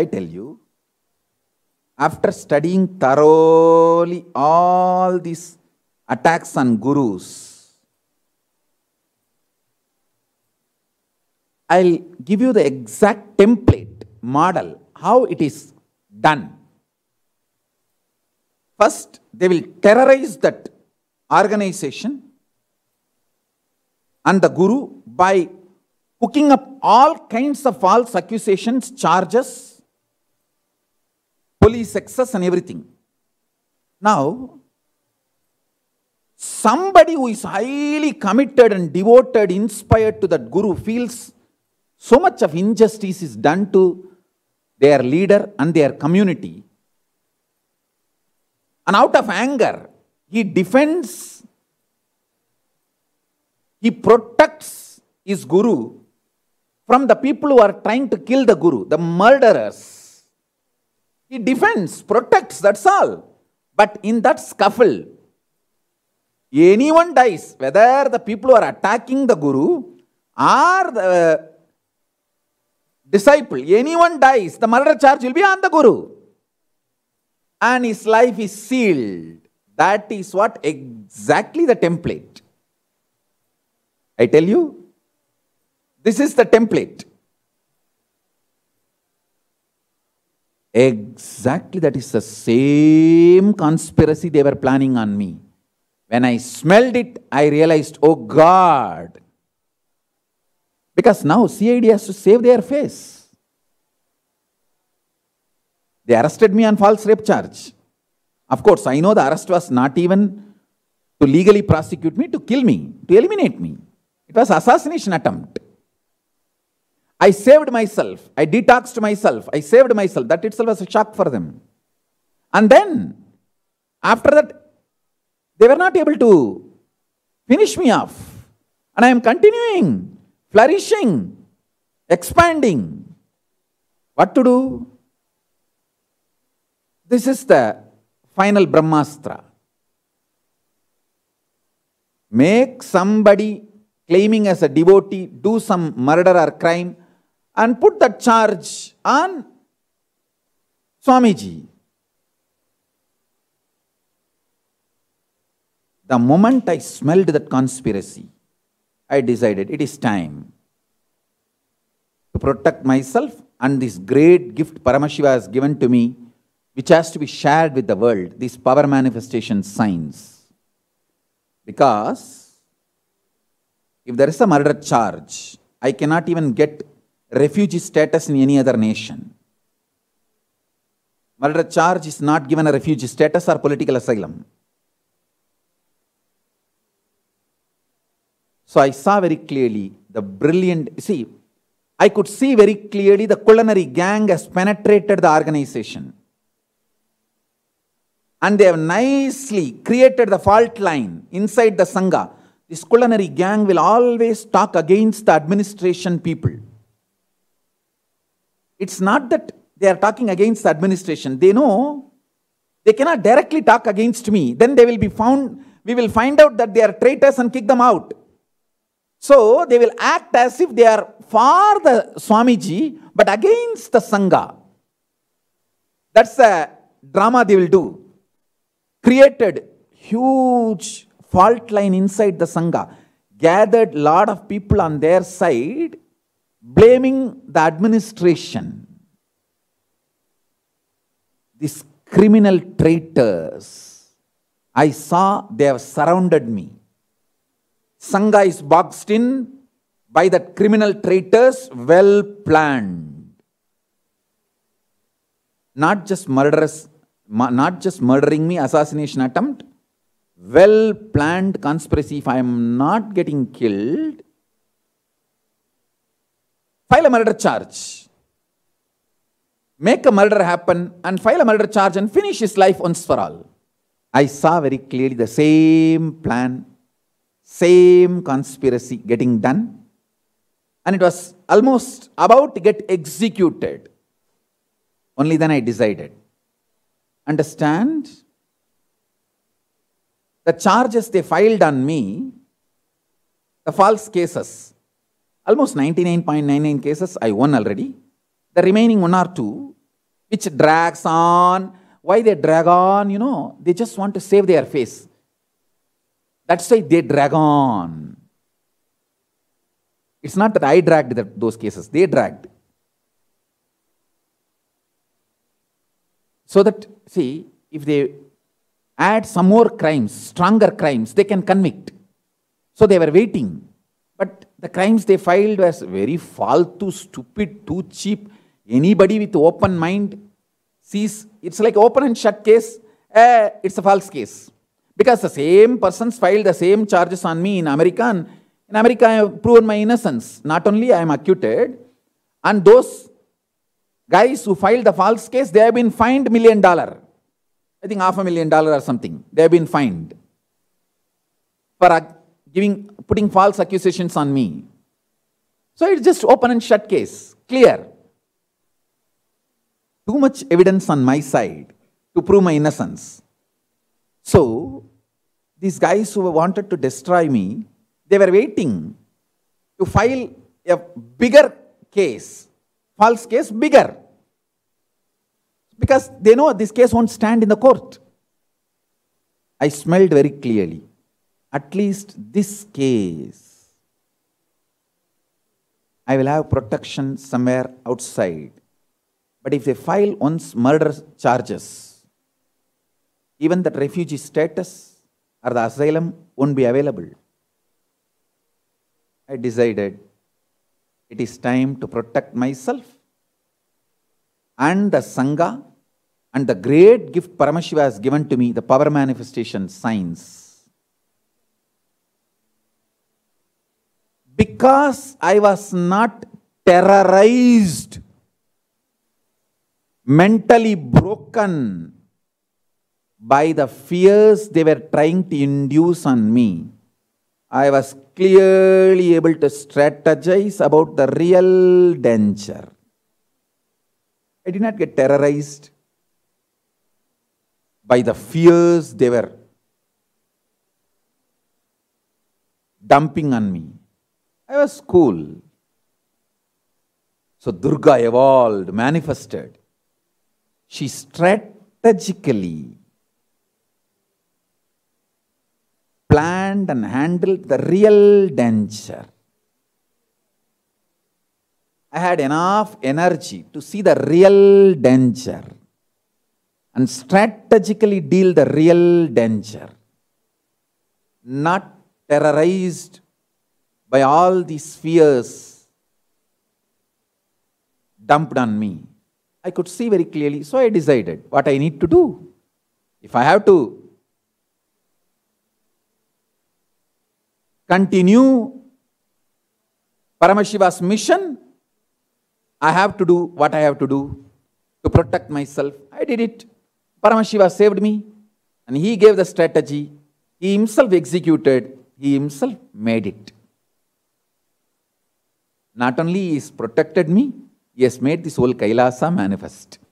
I tell you, after studying thoroughly all these attacks on gurus, I'll give you the exact template, model, how it is done. First, they will terrorize that organization and the guru by cooking up all kinds of false accusations, charges, police success and everything. Now, somebody who is highly committed and devoted, inspired to that guru feels so much of injustice is done to their leader and their community. And out of anger, he defends, he protects his guru from the people who are trying to kill the guru, the murderers. He defends, protects, that's all. But in that scuffle, anyone dies, whether the people who are attacking the Guru or the disciple, anyone dies, the murder charge will be on the Guru. And his life is sealed. That is what exactly the template. I tell you, this is the template. Exactly, that is the same conspiracy they were planning on me. When I smelled it, I realized, oh God. Because now CID has to save their face. They arrested me on false rape charge. Of course, I know the arrest was not even to legally prosecute me, to kill me, to eliminate me. It was assassination attempt. I saved myself. I detoxed myself. I saved myself. That itself was a shock for them. And then, after that, they were not able to finish me off. And I am continuing, flourishing, expanding. What to do? This is the final Brahmastra. Make somebody claiming as a devotee do some murder or crime and put that charge on Swamiji. The moment I smelled that conspiracy, I decided it is time to protect myself and this great gift Paramashiva has given to me, which has to be shared with the world, these power manifestation signs. Because if there is a murder charge, I cannot even get refugee status in any other nation. Murder charge is not given a refugee status or political asylum. So I saw very clearly the brilliant, see, I could see very clearly the culinary gang has penetrated the organization. And they have nicely created the fault line inside the Sangha. This culinary gang will always talk against the administration people. It's not that they are talking against the administration. They know they cannot directly talk against me. Then they will be found, we will find out that they are traitors and kick them out. So they will act as if they are for the Swamiji but against the Sangha. That's the drama they will do. Created huge fault line inside the Sangha. Gathered lot of people on their side blaming the administration, these criminal traitors, I saw they have surrounded me. Sangha is boxed in by that criminal traitors, well planned. Not just murderous, not just murdering me, assassination attempt, well planned conspiracy. If I am not getting killed, file a murder charge. Make a murder happen and file a murder charge and finish his life once for all. I saw very clearly the same plan, same conspiracy getting done. And it was almost about to get executed. Only then I decided. Understand? The charges they filed on me, the false cases, almost 99.99 cases I won already. The remaining one or two, which drags on, why they drag on, you know, they just want to save their face. That's why they drag on. It's not that I dragged that, those cases, they dragged. So that, see, if they add some more crimes, stronger crimes, they can convict. So they were waiting. But the crimes they filed was very too stupid, too cheap. Anybody with open mind sees it's like open and shut case. Uh, it's a false case. Because the same persons filed the same charges on me in America. And in America, I have proven my innocence. Not only I am acquitted, and those guys who filed the false case, they have been fined million dollar. I think half a million dollar or something. They have been fined for giving, putting false accusations on me. So it's just open and shut case, clear. Too much evidence on my side to prove my innocence. So these guys who wanted to destroy me, they were waiting to file a bigger case, false case, bigger. Because they know this case won't stand in the court. I smelled very clearly at least this case, I will have protection somewhere outside. But if they file once murder charges, even that refugee status or the asylum won't be available. I decided it is time to protect myself and the Sangha and the great gift Paramashiva has given to me, the power manifestation science. because I was not terrorized, mentally broken by the fears they were trying to induce on me. I was clearly able to strategize about the real danger. I did not get terrorized by the fears they were dumping on me. I was cool. So Durga evolved, manifested. She strategically planned and handled the real danger. I had enough energy to see the real danger and strategically deal the real danger. Not terrorized by all these fears dumped on me. I could see very clearly, so I decided what I need to do. If I have to continue Paramashiva's mission, I have to do what I have to do to protect myself. I did it. Paramashiva saved me and he gave the strategy. He himself executed, he himself made it not only has protected me, he has made this whole Kailasa manifest.